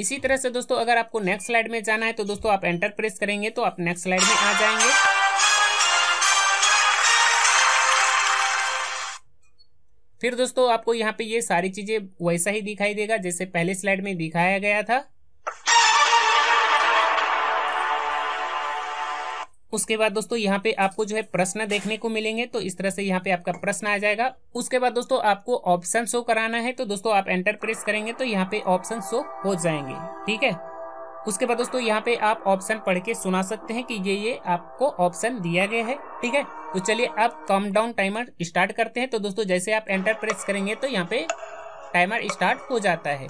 इसी तरह से दोस्तों अगर आपको नेक्स्ट स्लाइड में जाना है तो दोस्तों आप एंटर प्रेस करेंगे तो आप नेक्स्ट स्लाइड में आ जाएंगे फिर दोस्तों आपको यहाँ पे ये सारी चीज़ें वैसा ही दिखाई देगा जैसे पहले स्लाइड में दिखाया गया था उसके बाद दोस्तों यहाँ पे आपको जो है प्रश्न देखने को मिलेंगे तो इस तरह से यहाँ पे आपका प्रश्न आ जाएगा उसके बाद दोस्तों आपको ऑप्शन शो कराना है तो दोस्तों आप एंटर प्रेस करेंगे तो यहाँ पे ऑप्शन शो हो जाएंगे ठीक है उसके बाद दोस्तों यहाँ पे आप ऑप्शन पढ़ के सुना सकते हैं कि ये ये आपको ऑप्शन दिया गया है ठीक है तो चलिए आप कम डाउन टाइमर स्टार्ट करते हैं तो दोस्तों जैसे आप एंटर प्रेस करेंगे तो यहाँ पे टाइमर स्टार्ट हो जाता है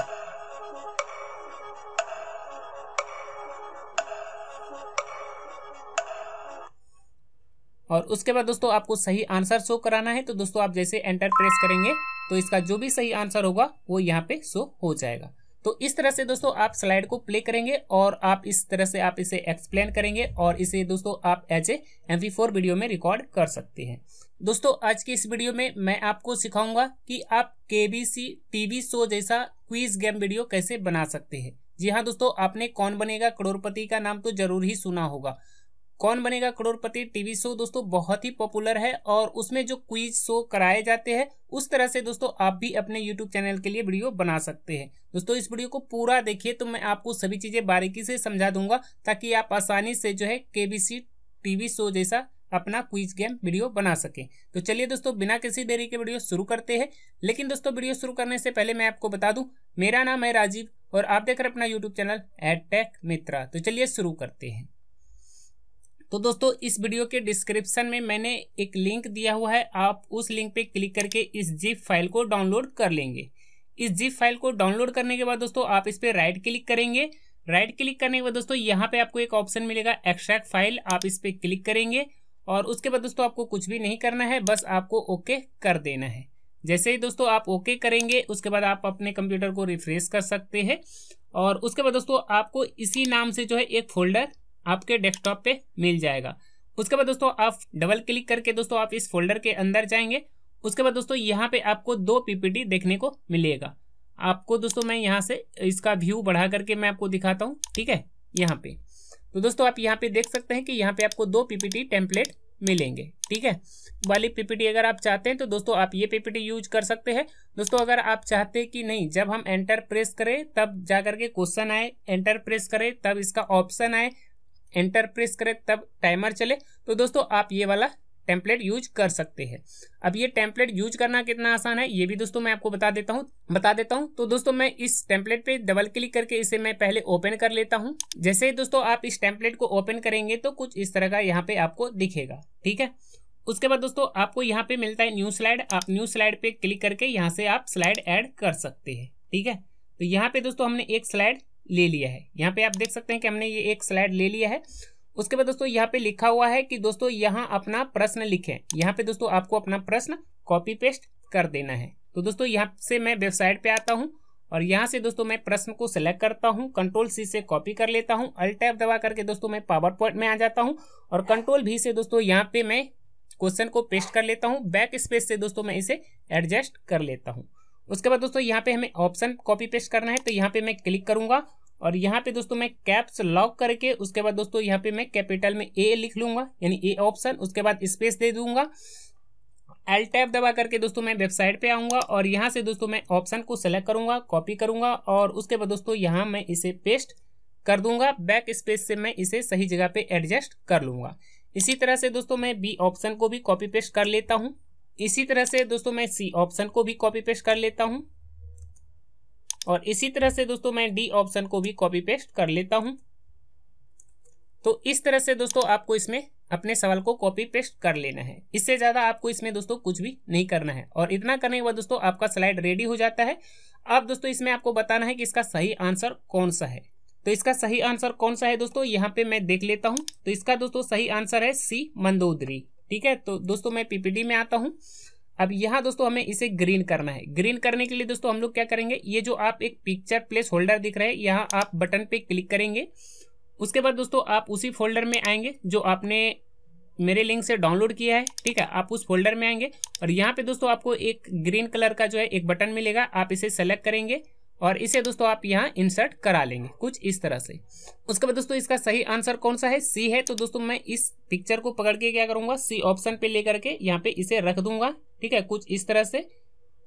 और उसके बाद दोस्तों आपको सही आंसर शो कराना है तो दोस्तों आप जैसे एंटर प्रेस करेंगे तो इसका जो भी सही आंसर होगा वो यहाँ पे शो हो जाएगा तो इस तरह से दोस्तों आप स्लाइड को प्ले करेंगे और आप इस तरह से आप इसे एक्सप्लेन करेंगे और इसे दोस्तों आप एज ए एम वीडियो में रिकॉर्ड कर सकते हैं दोस्तों आज की इस वीडियो में मैं आपको सिखाऊंगा कि आप K B C TV show जैसा क्वीज गेम वीडियो कैसे बना सकते हैं जी हाँ दोस्तों आपने कौन बनेगा करोड़पति का नाम तो जरूर ही सुना होगा कौन बनेगा करोड़पति टीवी शो दोस्तों बहुत ही पॉपुलर है और उसमें जो क्विज शो कराए जाते हैं उस तरह से दोस्तों आप भी अपने यूट्यूब चैनल के लिए वीडियो बना सकते हैं दोस्तों इस वीडियो को पूरा देखिए तो मैं आपको सभी चीज़ें बारीकी से समझा दूंगा ताकि आप आसानी से जो है के टीवी शो जैसा अपना क्विज गेम वीडियो बना सके तो चलिए दोस्तों बिना किसी देरी के वीडियो शुरू करते हैं लेकिन दोस्तों वीडियो शुरू करने से पहले मैं आपको बता दूं मेरा नाम है राजीव और आप देख रहे अपना YouTube channel Ed Tech Mitra तो चलिए शुरू करते हैं तो दोस्तों इस वीडियो के डिस्क्रिप्शन में मैंने एक लिंक दिया हुआ है आप उस लिंक पे क्लिक करके इस जिप फाइल को डाउनलोड कर लेंगे इस जिप फाइल को डाउनलोड करने के बाद दोस्तों आप इस पर राइट क्लिक करेंगे राइट क्लिक करने के बाद दोस्तों यहाँ पे आपको एक ऑप्शन मिलेगा एक्सट्रैक्ट फाइल आप इस पर क्लिक करेंगे और उसके बाद दोस्तों आपको कुछ भी नहीं करना है बस आपको ओके कर देना है जैसे ही दोस्तों आप ओके करेंगे उसके बाद आप अपने कंप्यूटर को रिफ्रेश कर सकते हैं और उसके बाद दोस्तों आपको इसी नाम से जो है एक फोल्डर आपके डेस्कटॉप पे मिल जाएगा उसके बाद दोस्तों आप डबल क्लिक करके दोस्तों आप इस फोल्डर के अंदर जाएंगे उसके बाद दोस्तों यहाँ पे आपको दो पीपीटी देखने को मिलेगा आपको दोस्तों मैं यहाँ से इसका व्यू बढ़ा करके मैं आपको दिखाता हूँ ठीक है यहाँ पे तो दोस्तों आप यहाँ पे देख सकते हैं कि यहाँ पे आपको दो पीपीटी टेम्पलेट मिलेंगे ठीक है वाली पीपीटी अगर आप चाहते हैं तो दोस्तों आप ये पीपीटी यूज कर सकते हैं दोस्तों अगर आप चाहते हैं कि नहीं जब हम एंटर प्रेस करें तब जा करके क्वेश्चन आए एंटर प्रेस करें तब इसका ऑप्शन आए एंटर प्रेस करें तब टाइमर चले तो दोस्तों आप ये वाला टेम्पलेट यूज कर सकते हैं अब ये टेम्पलेट यूज करना कितना आसान है ये भी दोस्तों मैं आपको बता देता हूँ बता देता हूँ तो दोस्तों मैं इस टेम्पलेट पे डबल क्लिक करके इसे मैं पहले ओपन कर लेता हूँ जैसे ही दोस्तों आप इस टेम्पलेट को ओपन करेंगे तो कुछ इस तरह का यहाँ पे आपको दिखेगा ठीक है उसके बाद दोस्तों आपको यहाँ पे मिलता है न्यू स्लाइड आप न्यू स्लाइड पे क्लिक करके यहाँ से आप स्लाइड ऐड कर सकते हैं ठीक है तो यहाँ पे दोस्तों हमने एक स्लाइड ले लिया है यहाँ पे आप देख सकते हैं कि हमने ये एक स्लाइड ले लिया है उसके बाद दोस्तों यहाँ पे लिखा हुआ है कि दोस्तों यहाँ अपना प्रश्न लिखें यहाँ पे दोस्तों आपको अपना प्रश्न कॉपी पेस्ट कर देना है तो दोस्तों यहाँ से मैं वेबसाइट पे आता हूँ और यहाँ से दोस्तों मैं प्रश्न को सिलेक्ट करता हूँ कंट्रोल सी से कॉपी कर लेता हूँ अल्ट टैब दबा करके दोस्तों मैं पावर पॉइंट में आ जाता हूँ और कंट्रोल भी से दोस्तों यहाँ पे मैं क्वेश्चन को पेस्ट कर लेता हूँ बैक स्पेस से दोस्तों मैं इसे एडजस्ट कर लेता हूँ उसके बाद दोस्तों यहाँ पे हमें ऑप्शन कॉपी पेस्ट करना है तो यहाँ पे मैं क्लिक करूंगा और यहाँ पे दोस्तों मैं कैप्स लॉक करके उसके बाद दोस्तों यहाँ पे मैं कैपिटल में ए लिख लूंगा यानी ए ऑप्शन उसके बाद स्पेस दे दूंगा एल टैप दबा करके दोस्तों मैं वेबसाइट पे आऊँगा और यहाँ से दोस्तों मैं ऑप्शन को सेलेक्ट करूँगा कॉपी करूँगा और उसके बाद दोस्तों यहाँ मैं इसे पेस्ट कर दूंगा बैक स्पेस से मैं इसे सही जगह पे एडजस्ट कर लूँगा इसी तरह से दोस्तों मैं बी ऑप्शन को भी कॉपी पेस्ट कर लेता हूँ इसी तरह से दोस्तों मैं सी ऑप्शन को भी कॉपी पेस्ट कर लेता हूं और इसी तरह से दोस्तों मैं डी ऑप्शन को भी कॉपी पेस्ट कर लेता हूं तो इस तरह से दोस्तों आपको इसमें अपने सवाल को कॉपी पेस्ट कर लेना है इससे ज़्यादा आपको इसमें दोस्तों कुछ भी नहीं करना है और इतना करने के बाद दोस्तों आपका स्लाइड रेडी हो जाता है अब दोस्तों इसमें आपको बताना है कि इसका सही आंसर कौन सा है तो इसका सही आंसर कौन सा है दोस्तों यहाँ पे मैं देख लेता हूँ तो इसका दोस्तों सही आंसर है सी मंदोदरी ठीक है तो दोस्तों मैं पीपीडी में आता हूँ अब यहाँ दोस्तों हमें इसे ग्रीन करना है ग्रीन करने के लिए दोस्तों हम लोग क्या करेंगे ये जो आप एक पिक्चर प्लेस होल्डर दिख रहे हैं यहाँ आप बटन पे क्लिक करेंगे उसके बाद दोस्तों आप उसी फोल्डर में आएंगे जो आपने मेरे लिंक से डाउनलोड किया है ठीक है आप उस फोल्डर में आएंगे और यहाँ पे दोस्तों आपको एक ग्रीन कलर का जो है एक बटन मिलेगा आप इसे सेलेक्ट करेंगे और इसे दोस्तों आप यहाँ इंसर्ट करा लेंगे कुछ इस तरह से उसके बाद दोस्तों इसका सही आंसर कौन सा है सी है तो दोस्तों मैं इस पिक्चर को पकड़ के क्या करूँगा सी ऑप्शन पे लेकर के यहाँ पे इसे रख दूंगा ठीक है कुछ इस तरह से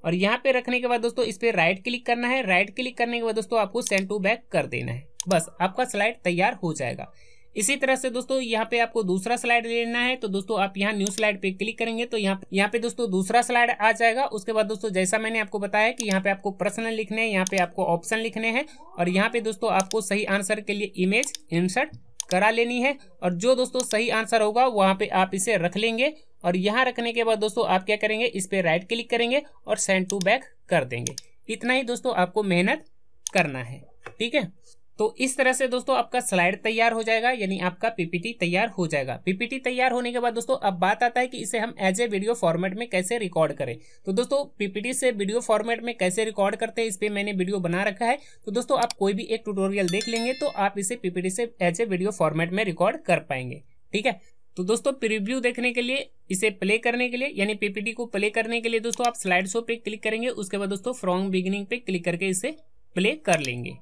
और यहाँ पे रखने के बाद दोस्तों इस पर राइट क्लिक करना है राइट क्लिक करने के बाद दोस्तों आपको सेंड टू बैक कर देना है बस आपका स्लाइड तैयार हो जाएगा इसी तरह से दोस्तों यहाँ पे आपको दूसरा स्लाइड लेना है तो दोस्तों आप यहाँ न्यू स्लाइड पे क्लिक करेंगे तो यहाँ यहाँ पे दोस्तों दूसरा स्लाइड आ जाएगा उसके बाद दोस्तों जैसा मैंने आपको बताया कि यहाँ पे आपको प्रश्न लिखने हैं यहाँ पे आपको ऑप्शन लिखने हैं और यहाँ पे दोस्तों आपको सही आंसर के लिए इमेज इंसर्ट करा लेनी है और जो दोस्तों सही आंसर होगा वहाँ पे आप इसे रख लेंगे और यहाँ रखने के बाद दोस्तों आप क्या करेंगे इस पर राइट क्लिक करेंगे और सेंड टू बैक कर देंगे इतना ही दोस्तों आपको मेहनत करना है ठीक है तो इस तरह से दोस्तों आपका स्लाइड तैयार हो जाएगा यानी आपका पीपीटी तैयार हो जाएगा पीपीटी तैयार होने के बाद दोस्तों अब बात आता है कि इसे हम एज ए वीडियो फॉर्मेट में कैसे रिकॉर्ड करें तो दोस्तों पीपीटी से वीडियो फॉर्मेट में कैसे रिकॉर्ड करते हैं इस पर मैंने वीडियो बना रखा है तो दोस्तों आप कोई भी एक ट्यूटोरियल देख लेंगे तो आप इसे पीपीटी से एज ए वीडियो फॉर्मेट में रिकॉर्ड कर पाएंगे ठीक है तो दोस्तों प्रिव्यू देखने के लिए इसे प्ले करने के लिए यानी पीपीटी को प्ले करने के लिए दोस्तों आप स्लाइड शो पे क्लिक करेंगे उसके बाद दोस्तों फ्रॉम बिगिनिंग पे क्लिक करके इसे प्ले कर लेंगे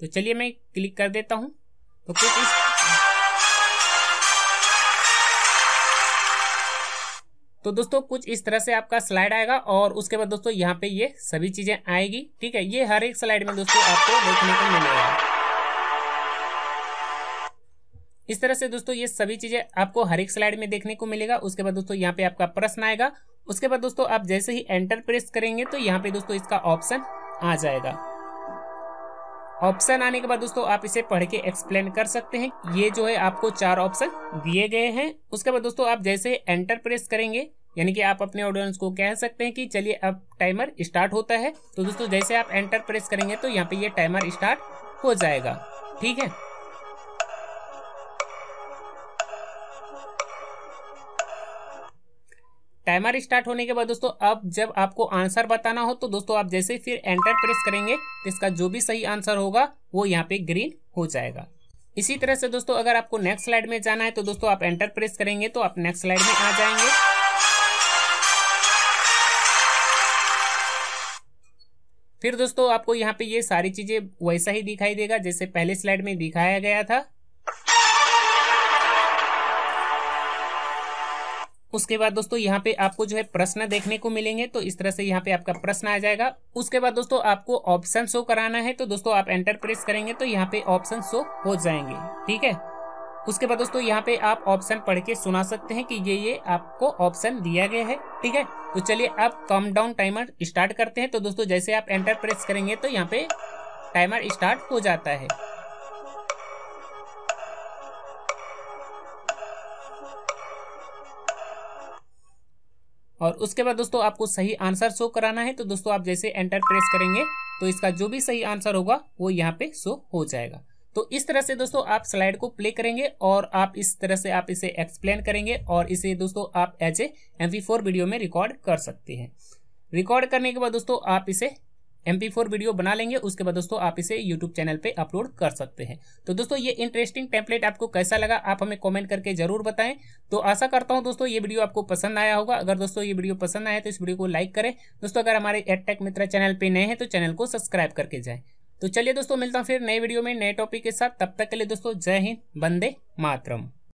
तो चलिए मैं क्लिक कर देता हूँ तो कुछ इस तो दोस्तों कुछ इस तरह से आपका स्लाइड आएगा और उसके बाद दोस्तों यहाँ पे ये सभी चीज़ें आएगी ठीक है ये हर एक स्लाइड में दोस्तों आपको देखने को मिलेगा इस तरह से दोस्तों ये सभी चीज़ें आपको हर एक स्लाइड में देखने को मिलेगा उसके बाद दोस्तों यहाँ पे आपका प्रश्न आएगा उसके बाद दोस्तों आप जैसे ही एंटर प्रेस करेंगे तो यहाँ पे दोस्तों इसका ऑप्शन आ जाएगा ऑप्शन आने के बाद दोस्तों आप इसे पढ़ के एक्सप्लेन कर सकते हैं ये जो है आपको चार ऑप्शन दिए गए हैं उसके बाद दोस्तों आप जैसे एंटर प्रेस करेंगे यानी कि आप अपने ऑडियंस को कह सकते हैं कि चलिए अब टाइमर स्टार्ट होता है तो दोस्तों जैसे आप एंटर प्रेस करेंगे तो यहाँ पे ये टाइमर स्टार्ट हो जाएगा ठीक है टाइमर स्टार्ट होने के बाद दोस्तों अब जब आपको आंसर बताना हो तो दोस्तों आप जैसे फिर एंटर प्रेस करेंगे तो इसका जो भी सही आंसर होगा वो यहाँ पे ग्रीन हो जाएगा इसी तरह से दोस्तों अगर आपको नेक्स्ट स्लाइड में जाना है तो दोस्तों आप एंटर प्रेस करेंगे तो आप नेक्स्ट स्लाइड में आ जाएंगे फिर दोस्तों आपको यहाँ पे ये सारी चीजें वैसा ही दिखाई देगा जैसे पहले स्लाइड में दिखाया गया था उसके बाद दोस्तों यहाँ पे आपको जो है प्रश्न देखने को मिलेंगे तो इस तरह से यहाँ पे आपका प्रश्न आ जाएगा उसके बाद दोस्तों आपको ऑप्शन शो कराना है तो दोस्तों आप एंटर प्रेस करेंगे तो यहाँ पे ऑप्शन शो हो जाएंगे ठीक है उसके बाद दोस्तों यहाँ पे आप ऑप्शन पढ़ के सुना सकते हैं कि ये ये आपको ऑप्शन दिया गया है ठीक है तो चलिए आप कम डाउन टाइमर स्टार्ट करते हैं तो दोस्तों जैसे आप एंटर प्रेस करेंगे तो यहाँ पे टाइमर स्टार्ट हो जाता है और उसके बाद दोस्तों आपको सही आंसर शो कराना है तो दोस्तों आप जैसे एंटर प्रेस करेंगे तो इसका जो भी सही आंसर होगा वो यहाँ पे शो हो जाएगा तो इस तरह से दोस्तों आप स्लाइड को प्ले करेंगे और आप इस तरह से आप इसे एक्सप्लेन करेंगे और इसे दोस्तों आप एज ए एम वीडियो में रिकॉर्ड कर सकते हैं रिकॉर्ड करने के बाद दोस्तों आप इसे एम वीडियो बना लेंगे उसके बाद दोस्तों आप इसे यूट्यूब चैनल पर अपलोड कर सकते हैं तो दोस्तों ये इंटरेस्टिंग टेम्पलेट आपको कैसा लगा आप हमें कॉमेंट करके जरूर बताएं तो आशा करता हूँ दोस्तों ये वीडियो आपको पसंद आया होगा अगर दोस्तों ये वीडियो पसंद आया तो इस वीडियो को लाइक करें दोस्तों अगर हमारे एडटेक मित्र चैनल पर नए हैं तो चैनल को सब्सक्राइब करके जाएँ तो चलिए दोस्तों मिलता हूँ फिर नए वीडियो में नए टॉपिक के साथ तब तक के लिए दोस्तों जय हिंद बंदे मातरम